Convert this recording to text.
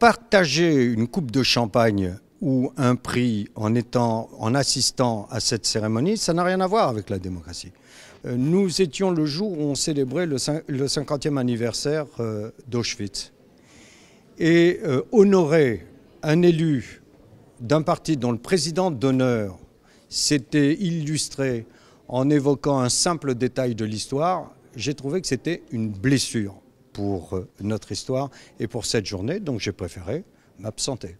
Partager une coupe de champagne ou un prix en, étant, en assistant à cette cérémonie, ça n'a rien à voir avec la démocratie. Euh, nous étions le jour où on célébrait le 50e anniversaire euh, d'Auschwitz. Et euh, honorer un élu d'un parti dont le président d'honneur s'était illustré en évoquant un simple détail de l'histoire, j'ai trouvé que c'était une blessure pour euh, notre histoire et pour cette journée, donc j'ai préféré m'absenter.